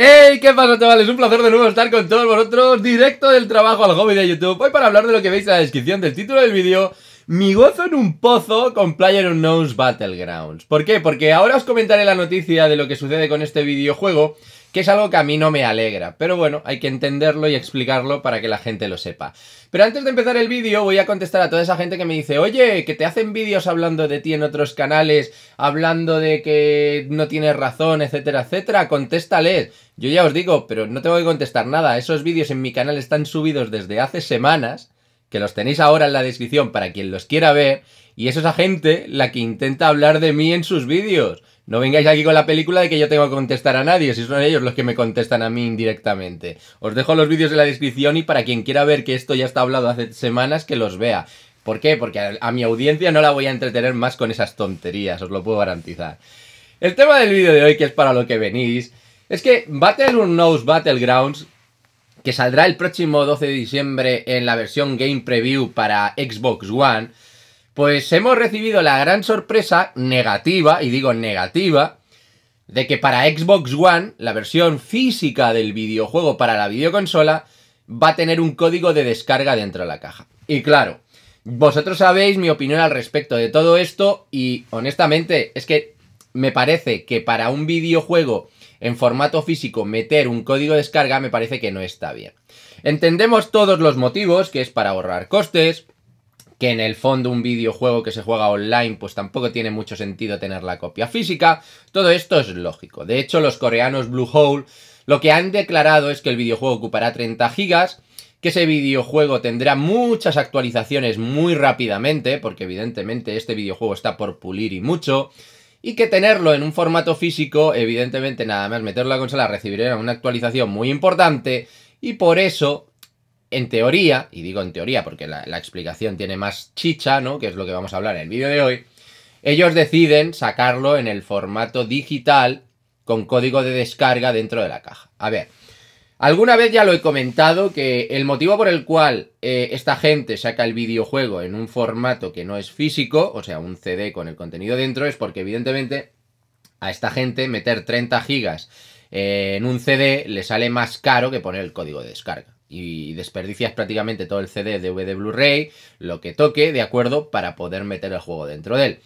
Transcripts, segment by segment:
¡Hey! ¿Qué pasa, chavales? Un placer de nuevo estar con todos vosotros directo del trabajo al hobby de YouTube. Hoy para hablar de lo que veis en la descripción del título del vídeo, mi gozo en un pozo con Player Unknowns Battlegrounds. ¿Por qué? Porque ahora os comentaré la noticia de lo que sucede con este videojuego es algo que a mí no me alegra, pero bueno, hay que entenderlo y explicarlo para que la gente lo sepa. Pero antes de empezar el vídeo voy a contestar a toda esa gente que me dice, oye, que te hacen vídeos hablando de ti en otros canales, hablando de que no tienes razón, etcétera, etcétera, contéstales. Yo ya os digo, pero no tengo que contestar nada, esos vídeos en mi canal están subidos desde hace semanas, que los tenéis ahora en la descripción para quien los quiera ver, y es esa gente la que intenta hablar de mí en sus vídeos. No vengáis aquí con la película de que yo tengo que contestar a nadie, si son ellos los que me contestan a mí indirectamente. Os dejo los vídeos en la descripción y para quien quiera ver que esto ya está hablado hace semanas, que los vea. ¿Por qué? Porque a, mi audiencia no la voy a entretener más con esas tonterías, os lo puedo garantizar. El tema del vídeo de hoy, que es para lo que venís, es que Battle Battleunknown's Battlegrounds, que saldrá el próximo 12 de diciembre en la versión Game Preview para Xbox One, pues hemos recibido la gran sorpresa negativa, y digo negativa, de que para Xbox One, la versión física del videojuego para la videoconsola, va a tener un código de descarga dentro de la caja. Y claro, vosotros sabéis mi opinión al respecto de todo esto y honestamente es que me parece que para un videojuego en formato físico meter un código de descarga me parece que no está bien. Entendemos todos los motivos, que es para ahorrar costes, que en el fondo un videojuego que se juega online pues tampoco tiene mucho sentido tener la copia física, todo esto es lógico. De hecho, los coreanos Blue Hole lo que han declarado es que el videojuego ocupará 30 gigas, que ese videojuego tendrá muchas actualizaciones muy rápidamente, porque evidentemente este videojuego está por pulir y mucho, y que tenerlo en un formato físico, evidentemente nada más meterlo a la consola recibirá una actualización muy importante, y por eso en teoría, y digo en teoría porque la, explicación tiene más chicha, ¿no? Que es lo que vamos a hablar en el vídeo de hoy. Ellos deciden sacarlo en el formato digital con código de descarga dentro de la caja. A ver, alguna vez ya lo he comentado que el motivo por el cual eh, esta gente saca el videojuego en un formato que no es físico, o sea, un CD con el contenido dentro, es porque evidentemente a esta gente meter 30 gigas eh, en un CD le sale más caro que poner el código de descarga y desperdicias prácticamente todo el CD, DVD, Blu-ray, lo que toque, ¿de acuerdo? Para poder meter el juego dentro de él.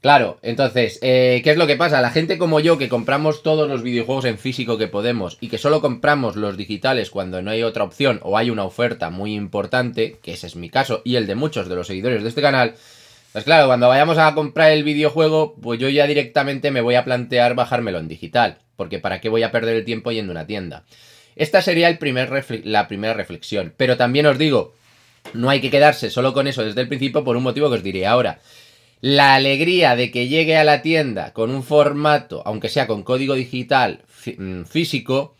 Claro, entonces, eh, ¿qué es lo que pasa? La gente como yo que compramos todos los videojuegos en físico que podemos y que solo compramos los digitales cuando no hay otra opción o hay una oferta muy importante, que ese es mi caso y el de muchos de los seguidores de este canal, pues claro, cuando vayamos a comprar el videojuego, pues yo ya directamente me voy a plantear bajármelo en digital, porque ¿para qué voy a perder el tiempo yendo a una tienda? Esta sería la primera reflexión. Pero también os digo, no hay que quedarse solo con eso desde el principio por un motivo que os diré ahora. La alegría de que llegue a la tienda con un formato, aunque sea con código digital mm, físico,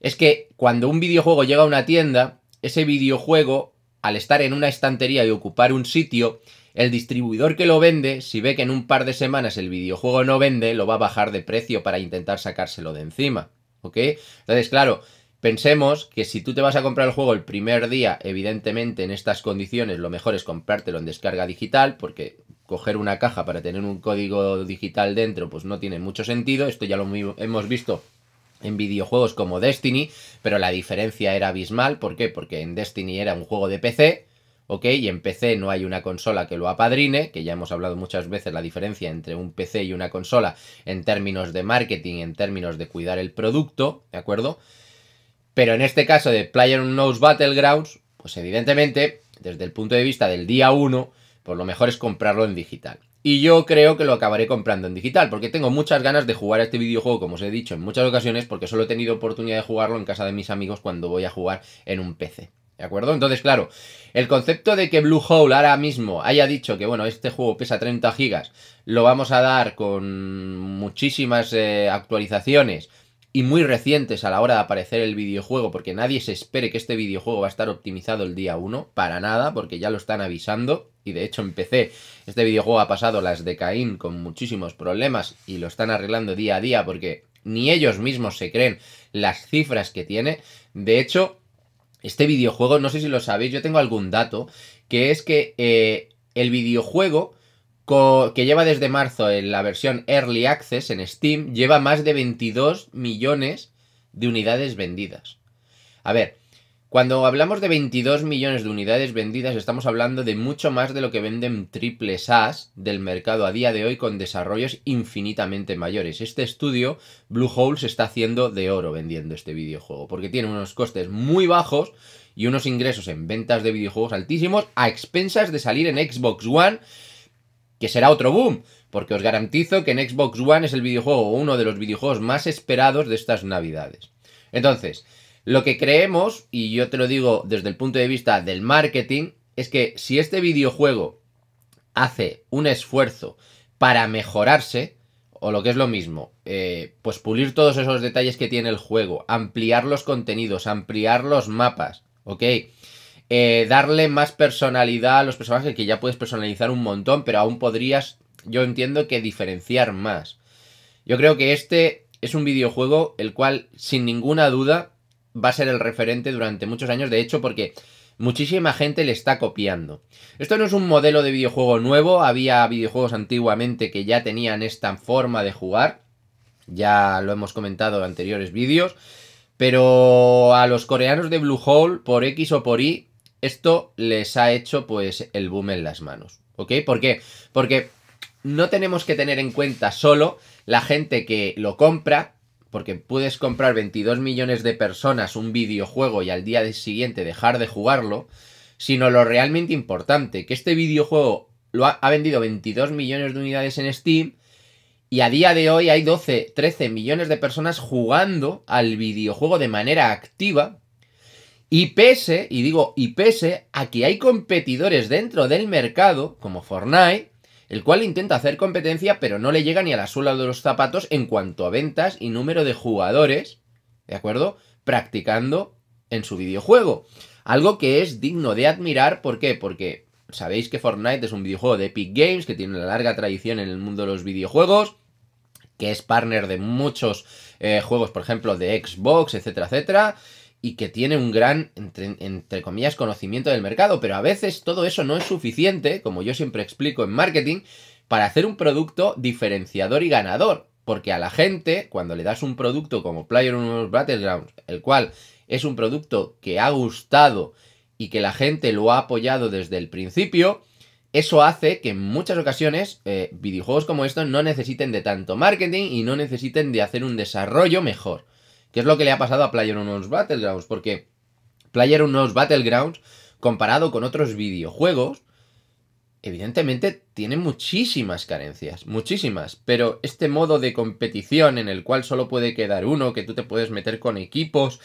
es que cuando un videojuego llega a una tienda, ese videojuego, al estar en una estantería y ocupar un sitio, el distribuidor que lo vende, si ve que en un par de semanas el videojuego no vende, lo va a bajar de precio para intentar sacárselo de encima. ¿Ok? Entonces, claro, Pensemos que si tú te vas a comprar el juego el primer día, evidentemente en estas condiciones lo mejor es comprártelo en descarga digital, porque coger una caja para tener un código digital dentro pues no tiene mucho sentido. Esto ya lo hemos visto en videojuegos como Destiny, pero la diferencia era abismal. ¿Por qué? Porque en Destiny era un juego de PC, ¿ok? Y en PC no hay una consola que lo apadrine, que ya hemos hablado muchas veces la diferencia entre un PC y una consola en términos de marketing, en términos de cuidar el producto, ¿de acuerdo? Pero en este caso de Player Unknown's Battlegrounds, pues evidentemente, desde el punto de vista del día 1, por pues lo mejor es comprarlo en digital. Y yo creo que lo acabaré comprando en digital, porque tengo muchas ganas de jugar este videojuego, como os he dicho en muchas ocasiones, porque solo he tenido oportunidad de jugarlo en casa de mis amigos cuando voy a jugar en un PC. ¿De acuerdo? Entonces, claro, el concepto de que Blue Hole ahora mismo haya dicho que, bueno, este juego pesa 30 gigas, lo vamos a dar con muchísimas eh, actualizaciones, y muy recientes a la hora de aparecer el videojuego, porque nadie se espere que este videojuego va a estar optimizado el día 1, para nada, porque ya lo están avisando, y de hecho en PC este videojuego ha pasado las de Caín con muchísimos problemas y lo están arreglando día a día porque ni ellos mismos se creen las cifras que tiene. De hecho, este videojuego, no sé si lo sabéis, yo tengo algún dato, que es que eh, el videojuego que lleva desde marzo en la versión Early Access en Steam, lleva más de 22 millones de unidades vendidas. A ver, cuando hablamos de 22 millones de unidades vendidas, estamos hablando de mucho más de lo que venden triple As del mercado a día de hoy con desarrollos infinitamente mayores. Este estudio, Blue Hole, se está haciendo de oro vendiendo este videojuego, porque tiene unos costes muy bajos y unos ingresos en ventas de videojuegos altísimos a expensas de salir en Xbox One que será otro boom, porque os garantizo que en Xbox One es el videojuego, uno de los videojuegos más esperados de estas navidades. Entonces, lo que creemos, y yo te lo digo desde el punto de vista del marketing, es que si este videojuego hace un esfuerzo para mejorarse, o lo que es lo mismo, eh, pues pulir todos esos detalles que tiene el juego, ampliar los contenidos, ampliar los mapas, ¿ok? Eh, darle más personalidad a los personajes que ya puedes personalizar un montón, pero aún podrías, yo entiendo que diferenciar más. Yo creo que este es un videojuego el cual sin ninguna duda va a ser el referente durante muchos años, de hecho porque muchísima gente le está copiando. Esto no es un modelo de videojuego nuevo, había videojuegos antiguamente que ya tenían esta forma de jugar, ya lo hemos comentado en anteriores vídeos, pero a los coreanos de Blue Hole, por X o por Y, esto les ha hecho pues el boom en las manos. ¿Ok? ¿Por qué? Porque no tenemos que tener en cuenta solo la gente que lo compra, porque puedes comprar 22 millones de personas un videojuego y al día siguiente dejar de jugarlo, sino lo realmente importante, que este videojuego lo ha, ha vendido 22 millones de unidades en Steam y a día de hoy hay 12, 13 millones de personas jugando al videojuego de manera activa, y pese, y digo, y pese a que hay competidores dentro del mercado, como Fortnite, el cual intenta hacer competencia, pero no le llega ni a la suela de los zapatos en cuanto a ventas y número de jugadores, ¿de acuerdo? Practicando en su videojuego. Algo que es digno de admirar, ¿por qué? Porque sabéis que Fortnite es un videojuego de Epic Games, que tiene una larga tradición en el mundo de los videojuegos, que es partner de muchos eh, juegos, por ejemplo, de Xbox, etcétera, etcétera y que tiene un gran, entre, comillas, conocimiento del mercado, pero a veces todo eso no es suficiente, como yo siempre explico en marketing, para hacer un producto diferenciador y ganador. Porque a la gente, cuando le das un producto como Player Battlegrounds, el cual es un producto que ha gustado y que la gente lo ha apoyado desde el principio, eso hace que en muchas ocasiones eh, videojuegos como estos no necesiten de tanto marketing y no necesiten de hacer un desarrollo mejor. Que es lo que le ha pasado a Player PlayerUnknown's Battlegrounds, porque Player PlayerUnknown's Battlegrounds, comparado con otros videojuegos, evidentemente tiene muchísimas carencias, muchísimas, pero este modo de competición en el cual solo puede quedar uno, que tú te puedes meter con equipos,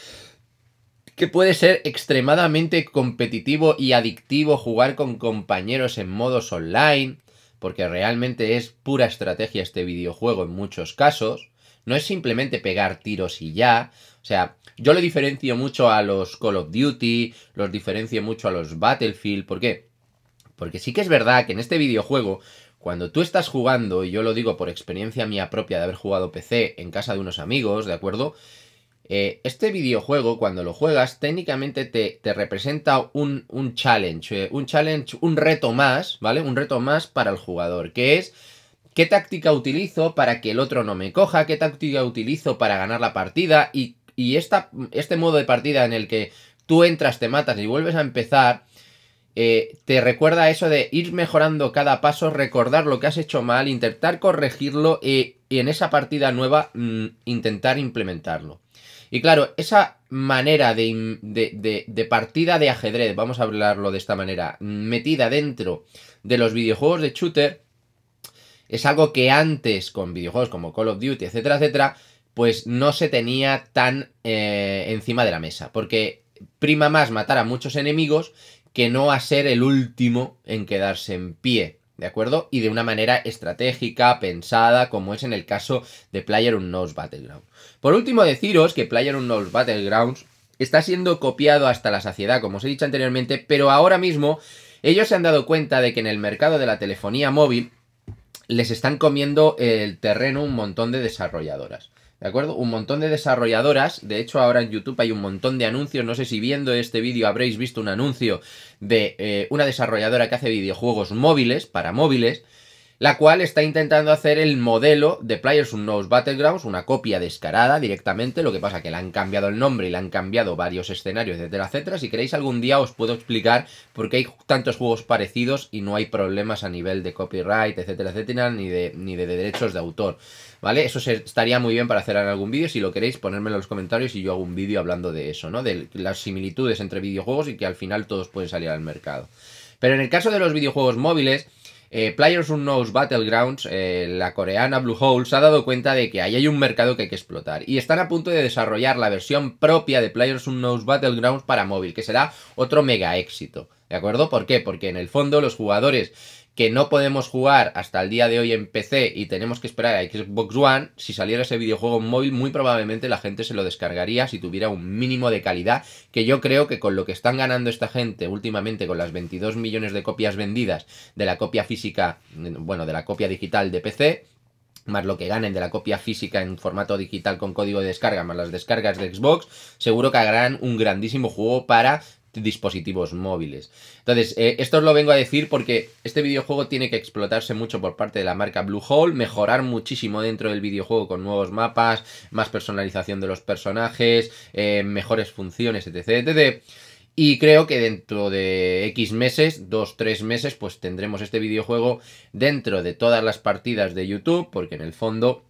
que puede ser extremadamente competitivo y adictivo jugar con compañeros en modos online, porque realmente es pura estrategia este videojuego en muchos casos, no es simplemente pegar tiros y ya. O sea, yo lo diferencio mucho a los Call of Duty, los diferencio mucho a los Battlefield. ¿Por qué? Porque sí que es verdad que en este videojuego, cuando tú estás jugando, y yo lo digo por experiencia mía propia de haber jugado PC en casa de unos amigos, ¿de acuerdo? Eh, este videojuego, cuando lo juegas, técnicamente te, te representa un, un challenge, eh, un challenge, un reto más, ¿vale? Un reto más para el jugador, que es ¿Qué táctica utilizo para que el otro no me coja? ¿Qué táctica utilizo para ganar la partida? Y, este modo de partida en el que tú entras, te matas y vuelves a empezar, eh, te recuerda eso de ir mejorando cada paso, recordar lo que has hecho mal, intentar corregirlo y, en esa partida nueva mm, intentar implementarlo. Y claro, esa manera de, partida de ajedrez, vamos a hablarlo de esta manera, metida dentro de los videojuegos de shooter, es algo que antes con videojuegos como Call of Duty, etcétera, etcétera, pues no se tenía tan eh, encima de la mesa, porque prima más matar a muchos enemigos que no a ser el último en quedarse en pie. ¿De acuerdo? Y de una manera estratégica, pensada, como es en el caso de Player Unknown's Battleground. Por último, deciros que Player Battlegrounds está siendo copiado hasta la saciedad, como os he dicho anteriormente, pero ahora mismo ellos se han dado cuenta de que en el mercado de la telefonía móvil les están comiendo el terreno un montón de desarrolladoras. ¿De acuerdo? Un montón de desarrolladoras. De hecho, ahora en YouTube hay un montón de anuncios. No sé si viendo este vídeo habréis visto un anuncio de eh, una desarrolladora que hace videojuegos móviles, para móviles, la cual está intentando hacer el modelo de Players Unknown's Battlegrounds, una copia descarada directamente, lo que pasa que le han cambiado el nombre y le han cambiado varios escenarios, etcétera, etcétera. Si queréis algún día os puedo explicar por qué hay tantos juegos parecidos y no hay problemas a nivel de copyright, etcétera, etcétera, ni de, ni de derechos de autor, ¿vale? Eso estaría muy bien para hacer en algún vídeo, si lo queréis ponérmelo en los comentarios y yo hago un vídeo hablando de eso, ¿no? De las similitudes entre videojuegos y que al final todos pueden salir al mercado. Pero en el caso de los videojuegos móviles eh, Players Players Unknown's Battlegrounds, eh, la coreana Blue Hole, se ha dado cuenta de que ahí hay un mercado que hay que explotar y están a punto de desarrollar la versión propia de Players Unknown's Battlegrounds para móvil, que será otro mega éxito. ¿De acuerdo? ¿Por qué? Porque en el fondo los jugadores que no podemos jugar hasta el día de hoy en PC y tenemos que esperar a Xbox One, si saliera ese videojuego en móvil, muy probablemente la gente se lo descargaría si tuviera un mínimo de calidad, que yo creo que con lo que están ganando esta gente últimamente, con las 22 millones de copias vendidas de la copia física, bueno, de la copia digital de PC, más lo que ganen de la copia física en formato digital con código de descarga, más las descargas de Xbox, seguro que harán un grandísimo juego para dispositivos móviles. Entonces, eh, esto os lo vengo a decir porque este videojuego tiene que explotarse mucho por parte de la marca Bluehole, mejorar muchísimo dentro del videojuego con nuevos mapas, más personalización de los personajes, eh, mejores funciones, etc, etc. Y creo que dentro de X meses, 2-3 meses, pues tendremos este videojuego dentro de todas las partidas de YouTube, porque en el fondo,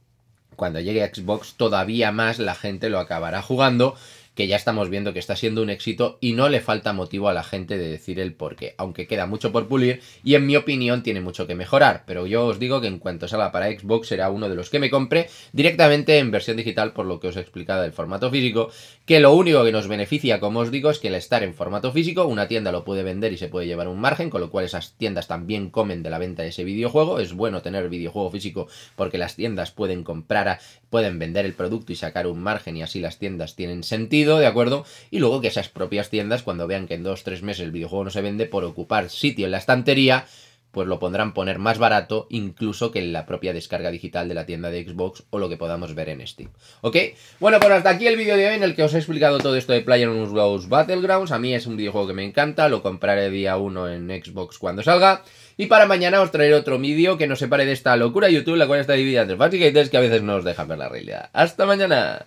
cuando llegue a Xbox, todavía más la gente lo acabará jugando que ya estamos viendo que está siendo un éxito y no le falta motivo a la gente de decir el porqué aunque queda mucho por pulir y en mi opinión tiene mucho que mejorar, pero yo os digo que en cuanto salga para Xbox será uno de los que me compre directamente en versión digital por lo que os he explicado del formato físico, que lo único que nos beneficia, como os digo, es que el estar en formato físico, una tienda lo puede vender y se puede llevar un margen, con lo cual esas tiendas también comen de la venta de ese videojuego, es bueno tener videojuego físico porque las tiendas pueden comprar, pueden vender el producto y sacar un margen y así las tiendas tienen sentido ¿de acuerdo? Y luego que esas propias tiendas, cuando vean que en 2-3 meses el videojuego no se vende, por ocupar sitio en la estantería, pues lo pondrán poner más barato incluso que en la propia descarga digital de la tienda de Xbox o lo que podamos ver en Steam. ¿Ok? Bueno, pues hasta aquí el vídeo de hoy en el que os he explicado todo esto de PlayerUnknown's Battlegrounds. A mí es un videojuego que me encanta, lo compraré día 1 en Xbox cuando salga. Y para mañana os traeré otro vídeo que nos separe de esta locura YouTube, la cual está dividida entre fans y que a veces no os deja ver la realidad. ¡Hasta mañana!